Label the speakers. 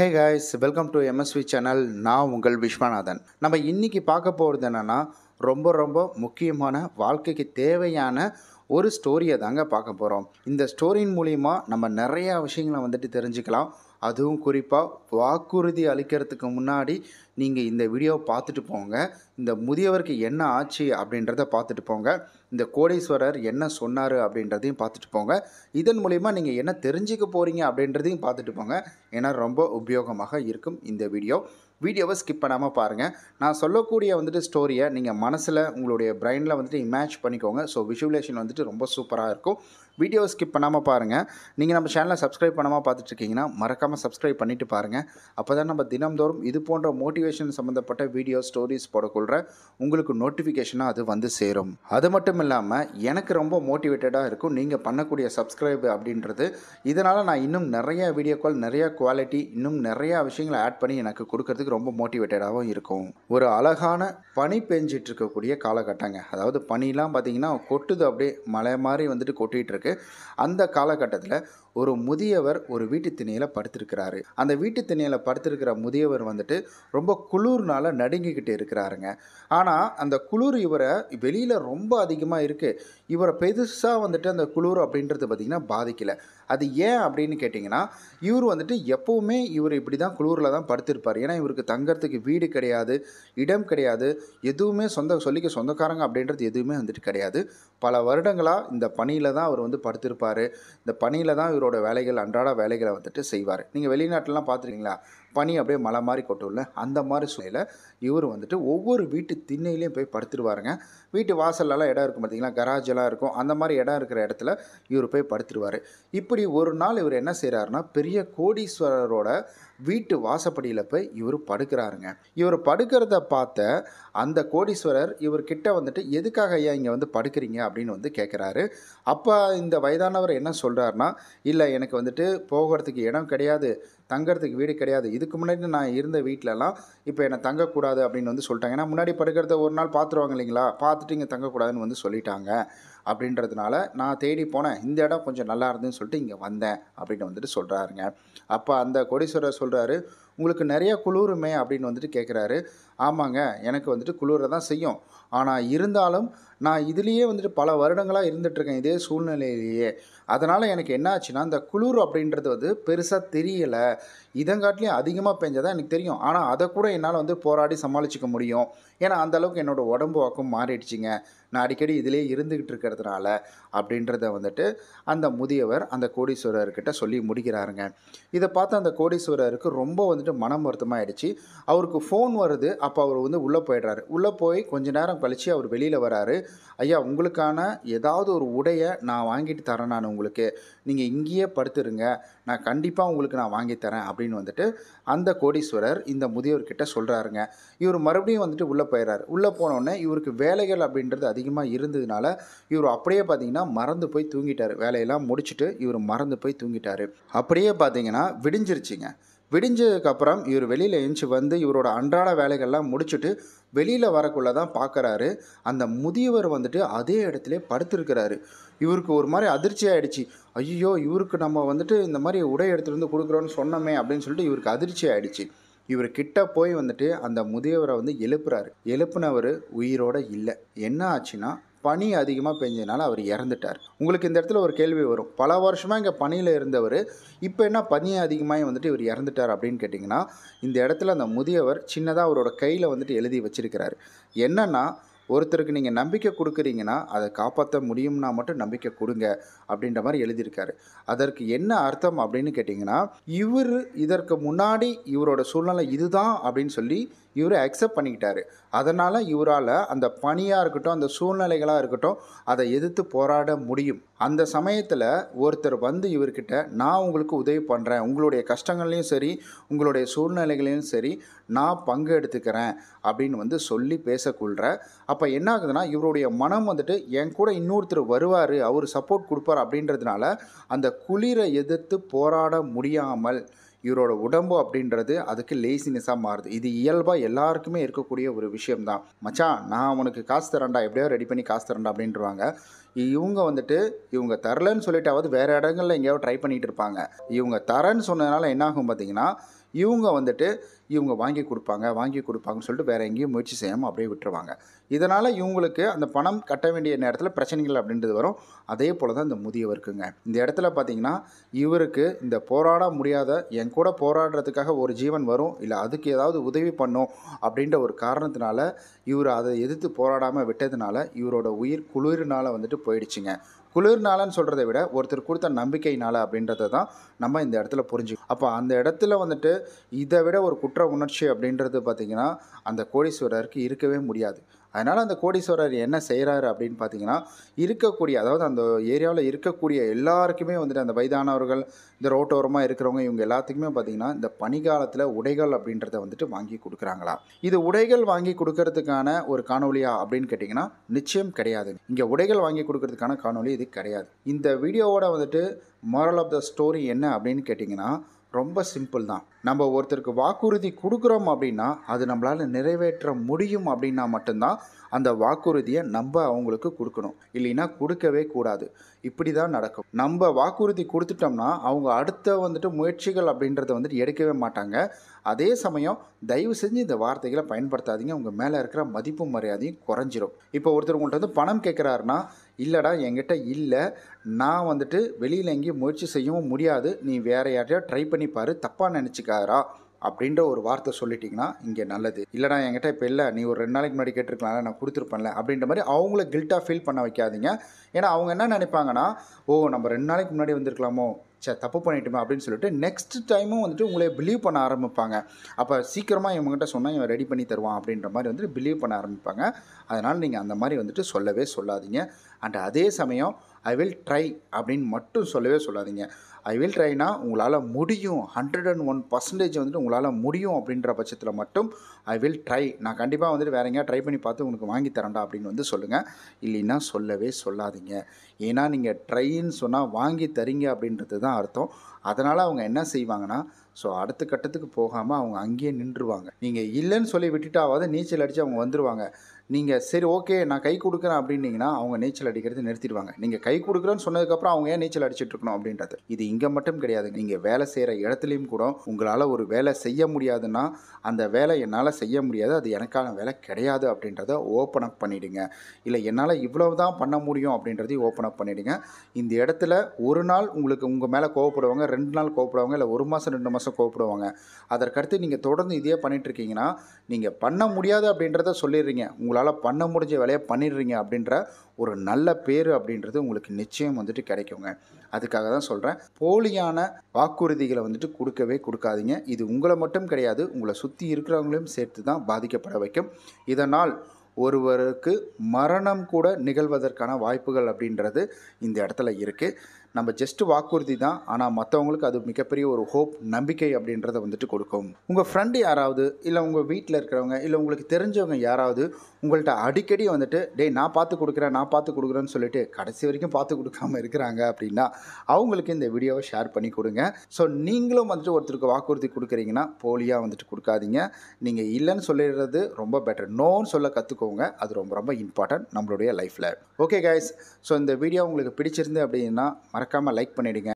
Speaker 1: hey guys welcome to MSV channel நான் உங்கள் விஸ்வநாதன் நம்ம இன்றைக்கி பார்க்க போகிறது என்னென்னா ரொம்ப ரொம்ப முக்கியமான வாழ்க்கைக்கு தேவையான ஒரு ஸ்டோரியை தாங்க பார்க்க போகிறோம் இந்த ஸ்டோரியின் மூலிமா நம்ம நிறையா விஷயங்களை வந்துட்டு தெரிஞ்சுக்கலாம் அதுவும் குறிப்பாக வாக்குறுதி அளிக்கிறதுக்கு முன்னாடி நீங்கள் இந்த வீடியோவை பார்த்துட்டு போங்க இந்த முதியவருக்கு என்ன ஆச்சு அப்படின்றத பார்த்துட்டு போங்க இந்த கோடீஸ்வரர் என்ன சொன்னார் அப்படின்றதையும் பார்த்துட்டு போங்க இதன் மூலிமா நீங்கள் என்ன தெரிஞ்சுக்க போகிறீங்க அப்படின்றதையும் பார்த்துட்டு போங்க ஏன்னா ரொம்ப உபயோகமாக இருக்கும் இந்த வீடியோ வீடியோவை ஸ்கிப் பண்ணாமல் பாருங்கள் நான் சொல்லக்கூடிய வந்துட்டு ஸ்டோரியை நீங்கள் மனசில் உங்களுடைய பிரெயினில் வந்துட்டு இமேஜ் பண்ணிக்கோங்க ஸோ விஷுவலேஷன் வந்துட்டு ரொம்ப சூப்பராக இருக்கும் வீடியோ ஸ்கிப் பண்ணாமல் பாருங்கள் நீங்கள் நம்ம சேனலை சப்ஸ்கிரைப் பண்ணாமல் பார்த்துட்ருக்கீங்கன்னா மறக்காமல் சப்ஸ்கிரைப் பண்ணிவிட்டு பாருங்கள் அப்போ தான் நம்ம தினந்தோறும் இது போன்ற மோட்டிவேஷன் சம்மந்தப்பட்ட வீடியோ ஸ்டோரிஸ் போடக்கொள்கிற உங்களுக்கு நோட்டிஃபிகேஷனாக அது வந்து சேரும் அது மட்டும் இல்லாமல் எனக்கு ரொம்ப மோட்டிவேட்டடாக இருக்கும் நீங்கள் பண்ணக்கூடிய சப்ஸ்கிரைப் அப்படின்றது இதனால் நான் இன்னும் நிறைய கால் நிறைய குவாலிட்டி இன்னும் நிறையா விஷயங்களை ஆட் பண்ணி எனக்கு கொடுக்கறதுக்கு ரொம்ப மோட்டிவேட்டடாகவும் இருக்கும் ஒரு அழகான பனி பெஞ்சிட்ருக்கக்கூடிய இருக்கக்கூடிய காலகட்டங்க அதாவது பனிலாம் பார்த்தீங்கன்னா கொட்டுது அப்படியே மழை மாதிரி வந்துட்டு கொட்டிகிட்டு இருக்குது அந்த காலகட்டத்தில் ஒரு முதியவர் ஒரு வீட்டு திணையில் படுத்திருக்கிறாரு அந்த வீட்டு திணையில் படுத்திருக்கிற முதியவர் வந்துட்டு ரொம்ப குளிர்னால நடுங்கிக்கிட்டு இருக்கிறாருங்க ஆனால் அந்த குளிர் இவரை வெளியில் ரொம்ப அதிகமாக இருக்குது இவரை பெருசாக வந்துட்டு அந்த குளிர் அப்படின்றது பார்த்திங்கன்னா பாதிக்கலை அது ஏன் அப்படின்னு கேட்டிங்கன்னா இவர் வந்துட்டு எப்போவுமே இவர் இப்படி தான் குளூரில் தான் படுத்திருப்பார் ஏன்னா இவருக்கு தங்கிறதுக்கு வீடு கிடையாது இடம் கிடையாது எதுவுமே சொந்த சொல்லிக்க சொந்தக்காரங்க அப்படின்றது எதுவுமே வந்துட்டு கிடையாது பல வருடங்களாக இந்த பணியில் தான் அவர் வந்து படுத்திருப்பார் இந்த பணியில் தான் இவர் அவரோட வேலைகள் அன்றாட வேலைகளை வந்துட்டு செய்வார் நீங்கள் வெளிநாட்டிலலாம் பார்த்துருக்கீங்களா பனி அப்படியே மலை மாதிரி கொட்டும்ல அந்த மாதிரி சூழ்நிலையில் இவர் வந்துட்டு ஒவ்வொரு வீட்டு திண்ணையிலையும் போய் படுத்துருவாருங்க வீட்டு வாசல்லலாம் இடம் இருக்கும் பார்த்திங்களா கராஜ் எல்லாம் இருக்கும் அந்த மாதிரி இடம் இருக்கிற இடத்துல இவர் போய் படுத்துருவார் இப்படி ஒரு நாள் இவர் என்ன செய்கிறாருன்னா பெரிய கோடீஸ்வரரோட வீட்டு வாசப்படியில் போய் இவர் படுக்கிறாருங்க இவர் படுக்கிறத பார்த்த அந்த கோடீஸ்வரர் இவர்கிட்ட வந்துட்டு எதுக்காக ஐயா இங்கே வந்து படுக்கிறீங்க அப்படின்னு வந்து கேட்குறாரு அப்போ இந்த வயதானவர் என்ன சொல்கிறாருன்னா இல்லை எனக்கு வந்துட்டு போகிறதுக்கு இடம் கிடையாது தங்கிறதுக்கு வீடு கிடையாது இதுக்கு முன்னாடி நான் இருந்த வீட்டிலலாம் இப்போ என்னை தங்கக்கூடாது அப்படின்னு வந்து சொல்லிட்டாங்க ஏன்னா முன்னாடி படுக்கிறத ஒரு நாள் பார்த்துருவாங்க இல்லைங்களா பார்த்துட்டு இங்கே தங்கக்கூடாதுன்னு வந்து சொல்லிட்டாங்க அப்படின்றதுனால நான் தேடி போனேன் இந்த இடம் கொஞ்சம் நல்லா இருந்துன்னு சொல்லிட்டு இங்கே வந்தேன் அப்படின்னு வந்துட்டு சொல்கிறாருங்க அப்போ அந்த கோடீஸ்வரர் சொல்கிறாரு உங்களுக்கு நிறைய குளிருமே அப்படின்னு வந்துட்டு கேட்குறாரு ஆமாங்க எனக்கு வந்துட்டு குளிர தான் செய்யும் ஆனால் இருந்தாலும் நான் இதுலேயே வந்துட்டு பல வருடங்களாக இருந்துகிட்ருக்கேன் இதே சூழ்நிலையிலேயே அதனால் எனக்கு என்ன ஆச்சுன்னா இந்த குளிர் அப்படின்றது வந்து பெருசாக தெரியலை இதங்காட்டிலையும் அதிகமாக தான் எனக்கு தெரியும் ஆனால் அதை கூட என்னால் வந்து போராடி சமாளிச்சிக்க முடியும் ஏன்னா அந்தளவுக்கு என்னோடய உடம்பு வாக்கம் மாறிடுச்சிங்க நான் அடிக்கடி இதிலே இருந்துக்கிட்டு இருக்கிறதுனால அப்படின்றத வந்துட்டு அந்த முதியவர் அந்த கோடீஸ்வரர்கிட்ட சொல்லி முடிக்கிறாருங்க இதை பார்த்து அந்த கோடீஸ்வரருக்கு ரொம்ப வந்துட்டு மனம் வருத்தமாகிடுச்சு அவருக்கு ஃபோன் வருது அப்போ அவர் வந்து உள்ளே போயிடுறாரு உள்ளே போய் கொஞ்ச நேரம் கழித்து அவர் வெளியில் வராரு ஐயா உங்களுக்கான ஏதாவது ஒரு உடையை நான் வாங்கிட்டு தரேன் நான் உங்களுக்கு நீங்கள் இங்கேயே படுத்துருங்க நான் கண்டிப்பாக உங்களுக்கு நான் வாங்கி தரேன் அப்படின்னு வந்துட்டு அந்த கோடீஸ்வரர் இந்த முதியவர்கிட்ட சொல்கிறாருங்க இவர் மறுபடியும் வந்துட்டு உள்ளே போயிடுறாரு உள்ளே போனோடனே இவருக்கு வேலைகள் அப்படின்றது அதிகமாக இருந்ததுனால இவர் அப்படியே பார்த்தீங்கன்னா மறந்து போய் தூங்கிட்டார் வேலையெல்லாம் முடிச்சுட்டு இவர் மறந்து போய் தூங்கிட்டார் அப்படியே பார்த்தீங்கன்னா விடிஞ்சிருச்சுங்க விடிஞ்சதுக்கப்புறம் இவர் வெளியில் எழுந்து வந்து இவரோட அன்றாட வேலைகள்லாம் முடிச்சுட்டு வெளியில் வரக்குள்ளே தான் பார்க்குறாரு அந்த முதியவர் வந்துட்டு அதே இடத்துல படுத்திருக்கிறாரு இவருக்கு ஒரு மாதிரி அதிர்ச்சி ஆகிடுச்சு ஐயோ இவருக்கு நம்ம வந்துட்டு இந்த மாதிரி உடை எடுத்துகிட்டு வந்து கொடுக்குறோன்னு சொன்னோமே அப்படின்னு சொல்லிட்டு இவருக்கு அதிர்ச்சி ஆகிடுச்சு இவர் கிட்ட போய் வந்துட்டு அந்த முதியவரை வந்து எழுப்புறாரு எழுப்புனவர் உயிரோட இல்லை என்ன ஆச்சுன்னா பனி அதிகமாக பெஞ்சதுனால அவர் இறந்துட்டார் உங்களுக்கு இந்த இடத்துல ஒரு கேள்வி வரும் பல வருஷமாக இங்கே பனியில் இருந்தவர் இப்போ என்ன பனி அதிகமாக வந்துட்டு இவர் இறந்துட்டார் அப்படின்னு கேட்டிங்கன்னா இந்த இடத்துல அந்த முதியவர் சின்னதாக அவரோட கையில் வந்துட்டு எழுதி வச்சிருக்கிறார் என்னென்னா ஒருத்தருக்கு நீங்கள் நம்பிக்கை கொடுக்குறீங்கன்னா அதை காப்பாற்ற முடியும்னா மட்டும் நம்பிக்கை கொடுங்க அப்படின்ற மாதிரி எழுதியிருக்காரு அதற்கு என்ன அர்த்தம் அப்படின்னு கேட்டிங்கன்னா இவர் இதற்கு முன்னாடி இவரோட சூழ்நிலை இதுதான் அப்படின்னு சொல்லி இவர் அக்செப்ட் பண்ணிக்கிட்டாரு அதனால் இவரால் அந்த பணியாக இருக்கட்டும் அந்த சூழ்நிலைகளாக இருக்கட்டும் அதை எதிர்த்து போராட முடியும் அந்த சமயத்தில் ஒருத்தர் வந்து இவர்கிட்ட நான் உங்களுக்கு உதவி பண்ணுறேன் உங்களுடைய கஷ்டங்கள்லையும் சரி உங்களுடைய சூழ்நிலைகளையும் சரி நான் பங்கு எடுத்துக்கிறேன் அப்படின்னு வந்து சொல்லி பேசக்கொள்கிற அப்போ என்ன ஆகுதுன்னா இவருடைய மனம் வந்துட்டு என் கூட இன்னொருத்தர் வருவார் அவர் சப்போர்ட் கொடுப்பார் அப்படின்றதுனால அந்த குளிரை எதிர்த்து போராட முடியாமல் இவரோட உடம்பு அப்படின்றது அதுக்கு லேசினஸாக மாறுது இது இயல்பாக எல்லாருக்குமே இருக்கக்கூடிய ஒரு விஷயம்தான் மச்சான் நான் அவனுக்கு காசு தரண்டா எப்படியோ ரெடி பண்ணி காசு தரண்டா அப்படின்றவாங்க இவங்க வந்துட்டு இவங்க தரலன்னு சொல்லிட்டாவது வேறு இடங்களில் எங்கேயாவது ட்ரை பண்ணிகிட்டு இருப்பாங்க இவங்க தரேன்னு சொன்னதுனால என்ன ஆகும் பார்த்தீங்கன்னா இவங்க வந்துட்டு இவங்க வாங்கி கொடுப்பாங்க வாங்கி கொடுப்பாங்கன்னு சொல்லிட்டு வேறு எங்கேயும் முயற்சி செய்யாமல் அப்படியே விட்டுருவாங்க இதனால் இவங்களுக்கு அந்த பணம் கட்ட வேண்டிய நேரத்தில் பிரச்சனைகள் அப்படின்றது வரும் அதே போல் தான் இந்த முதியவருக்குங்க இந்த இடத்துல பார்த்திங்கன்னா இவருக்கு இந்த போராட முடியாத என் கூட போராடுறதுக்காக ஒரு ஜீவன் வரும் இல்லை அதுக்கு ஏதாவது உதவி பண்ணும் அப்படின்ற ஒரு காரணத்தினால இவர் அதை எதிர்த்து போராடாமல் விட்டதுனால இவரோட உயிர் குளிர்னால் வந்துட்டு போயிடுச்சுங்க குளிர்னாலன்னு சொல்கிறத விட ஒருத்தர் கொடுத்த நம்பிக்கைனால அப்படின்றத தான் நம்ம இந்த இடத்துல புரிஞ்சுக்கும் அப்போ அந்த இடத்துல வந்துட்டு இதை விட ஒரு குற்ற உணர்ச்சி அப்படின்றது பார்த்திங்கன்னா அந்த கோடீஸ்வரருக்கு இருக்கவே முடியாது அதனால் அந்த கோடீஸ்வரர் என்ன செய்கிறாரு அப்படின்னு பார்த்தீங்கன்னா இருக்கக்கூடிய அதாவது அந்த ஏரியாவில் இருக்கக்கூடிய எல்லாருக்குமே வந்துட்டு அந்த வயதானவர்கள் இந்த ரோட்டோரமாக இருக்கிறவங்க இவங்க எல்லாத்துக்குமே பார்த்திங்கன்னா இந்த பனிகாலத்தில் உடைகள் அப்படின்றத வந்துட்டு வாங்கி கொடுக்குறாங்களா இது உடைகள் வாங்கி கொடுக்கறதுக்கான ஒரு காணொலியா அப்படின்னு கேட்டிங்கன்னா நிச்சயம் கிடையாது இங்கே உடைகள் வாங்கி கொடுக்கறதுக்கான காணொலி இது கிடையாது இந்த வீடியோவோட வந்துட்டு மாரல் ஆஃப் த ஸ்டோரி என்ன அப்படின்னு கேட்டிங்கன்னா ரொம்ப சிம்பிள் தான் நம்ம ஒருத்தருக்கு வாக்குறுதி கொடுக்குறோம் அப்படின்னா அது நம்மளால் நிறைவேற்ற முடியும் அப்படின்னா மட்டும்தான் அந்த வாக்குறுதியை நம்ம அவங்களுக்கு கொடுக்கணும் இல்லைன்னா கொடுக்கவே கூடாது இப்படி தான் நடக்கும் நம்ம வாக்குறுதி கொடுத்துட்டோம்னா அவங்க அடுத்த வந்துட்டு முயற்சிகள் அப்படின்றத வந்துட்டு எடுக்கவே மாட்டாங்க அதே சமயம் தயவு செஞ்சு இந்த வார்த்தைகளை பயன்படுத்தாதீங்க உங்கள் மேலே இருக்கிற மதிப்பு மரியாதையும் குறைஞ்சிரும் இப்போ ஒருத்தர் உங்கள்கிட்ட வந்து பணம் கேட்குறாருன்னா இல்லைடா என்கிட்ட இல்லை நான் வந்துட்டு வெளியில் எங்கேயும் முயற்சி செய்யவும் முடியாது நீ வேறு யார்ட்டையோ ட்ரை பண்ணி பாரு தப்பாக நினச்சிக்காரா அப்படின்ற ஒரு வார்த்தை சொல்லிட்டிங்கன்னா இங்கே நல்லது இல்லைடா என்கிட்ட இப்போ இல்லை நீ ஒரு ரெண்டு நாளைக்கு முன்னாடி கேட்டிருக்கலாம் நான் கொடுத்துருப்பேன்ல அப்படின்ற மாதிரி அவங்கள கில்ட்டாக ஃபீல் பண்ண வைக்காதீங்க ஏன்னா அவங்க என்ன நினைப்பாங்கன்னா ஓ நம்ம ரெண்டு நாளைக்கு முன்னாடி வந்திருக்கலாமோ சே தப்பு பண்ணிட்டுமே அப்படின்னு சொல்லிட்டு நெக்ஸ்ட் டைமும் வந்துட்டு உங்களை பிலீவ் பண்ண ஆரம்பிப்பாங்க அப்போ சீக்கிரமாக இவங்ககிட்ட சொன்னால் இவன் ரெடி பண்ணி தருவான் அப்படின்ற மாதிரி வந்துட்டு பிலீவ் பண்ண ஆரம்பிப்பாங்க அதனால் நீங்கள் அந்த மாதிரி வந்துட்டு சொல்லவே சொல்லாதீங்க அண்ட் அதே சமயம் ஐ வில் ட்ரை அப்படின்னு மட்டும் சொல்லவே சொல்லாதீங்க ஐ வில் ட்ரைனா உங்களால் முடியும் ஹண்ட்ரட் அண்ட் ஒன் பர்சன்டேஜ் வந்துட்டு உங்களால் முடியும் அப்படின்ற பட்சத்தில் மட்டும் ஐ வில் ட்ரை நான் கண்டிப்பாக வந்துட்டு வேற எங்கேயா ட்ரை பண்ணி பார்த்து உங்களுக்கு வாங்கி தரேன்டா அப்படின்னு வந்து சொல்லுங்கள் இல்லைன்னா சொல்லவே சொல்லாதீங்க ஏன்னா நீங்கள் ட்ரைன்னு சொன்னால் வாங்கி தரீங்க அப்படின்றது தான் அர்த்தம் அதனால் அவங்க என்ன செய்வாங்கன்னா ஸோ அடுத்த கட்டத்துக்கு போகாமல் அவங்க அங்கேயே நின்றுவாங்க நீங்கள் இல்லைன்னு சொல்லி விட்டுட்டாவது நீச்சல் அடித்து அவங்க வந்துடுவாங்க நீங்கள் சரி ஓகே நான் கை கொடுக்குறேன் அப்படின்னீங்கன்னா அவங்க நீச்சல் அடிக்கிறது நிறுத்திடுவாங்க நீங்கள் கை கொடுக்குறேன்னு சொன்னதுக்கப்புறம் அவங்க ஏன் நீச்சல் அடிச்சுட்டு இருக்கணும் அப்படின்றது இது இங்கே மட்டும் கிடையாது நீங்கள் வேலை செய்கிற இடத்துலையும் கூட உங்களால் ஒரு வேலை செய்ய முடியாதுன்னா அந்த வேலை என்னால் செய்ய முடியாது அது எனக்கான வேலை கிடையாது அப்படின்றத ஓப்பன் அப் பண்ணிவிடுங்க இல்லை என்னால் இவ்வளவு தான் பண்ண முடியும் அப்படின்றதையும் ஓப்பன் அப் பண்ணிவிடுங்க இந்த இடத்துல ஒரு நாள் உங்களுக்கு உங்கள் மேலே கோவப்படுவாங்க ரெண்டு நாள் கோவப்படுவாங்க இல்லை ஒரு மாதம் ரெண்டு மாதம் கோவப்படுவாங்க அதற்கடுத்து நீங்கள் தொடர்ந்து இதே பண்ணிகிட்ருக்கீங்கன்னா நீங்கள் பண்ண முடியாது அப்படின்றத சொல்லிடுறீங்க உங்களை உங்களால் பண்ண முடிஞ்ச வேலையை பண்ணிடுறீங்க அப்படின்ற ஒரு நல்ல பேர் அப்படின்றது உங்களுக்கு நிச்சயம் வந்துட்டு கிடைக்குங்க அதுக்காக தான் சொல்கிறேன் போலியான வாக்குறுதிகளை வந்துட்டு கொடுக்கவே கொடுக்காதீங்க இது உங்களை மட்டும் கிடையாது உங்களை சுற்றி இருக்கிறவங்களையும் சேர்த்து தான் பாதிக்கப்பட வைக்கும் இதனால் ஒருவருக்கு மரணம் கூட நிகழ்வதற்கான வாய்ப்புகள் அப்படின்றது இந்த இடத்துல இருக்குது நம்ம ஜஸ்ட் வாக்குறுதி தான் ஆனால் மற்றவங்களுக்கு அது மிகப்பெரிய ஒரு ஹோப் நம்பிக்கை அப்படின்றத வந்துட்டு கொடுக்கும் உங்கள் ஃப்ரெண்டு யாராவது இல்லை உங்கள் வீட்டில் இருக்கிறவங்க இல்லை உங்களுக்கு தெரிஞ்சவங்க யாராவது உங்கள்கிட்ட அடிக்கடி வந்துட்டு டேய் நான் பார்த்து கொடுக்குறேன் நான் பார்த்து கொடுக்குறேன்னு சொல்லிட்டு கடைசி வரைக்கும் பார்த்து கொடுக்காம இருக்கிறாங்க அப்படின்னா அவங்களுக்கு இந்த வீடியோவை ஷேர் பண்ணி கொடுங்க ஸோ நீங்களும் வந்துட்டு ஒருத்தருக்கு வாக்குறுதி கொடுக்குறீங்கன்னா போலியாக வந்துட்டு கொடுக்காதீங்க நீங்கள் இல்லைன்னு சொல்லிடுறது ரொம்ப பெட்டர் நோன்னு சொல்ல கற்றுக்கோ வச்சுக்கோங்க அது ரொம்ப ரொம்ப இம்பார்ட்டன்ட் நம்மளுடைய லைஃப்பில் ஓகே கைஸ் ஸோ இந்த வீடியோ உங்களுக்கு பிடிச்சிருந்து அப்படின்னா மறக்காமல் லைக் பண்ணிவிடுங்க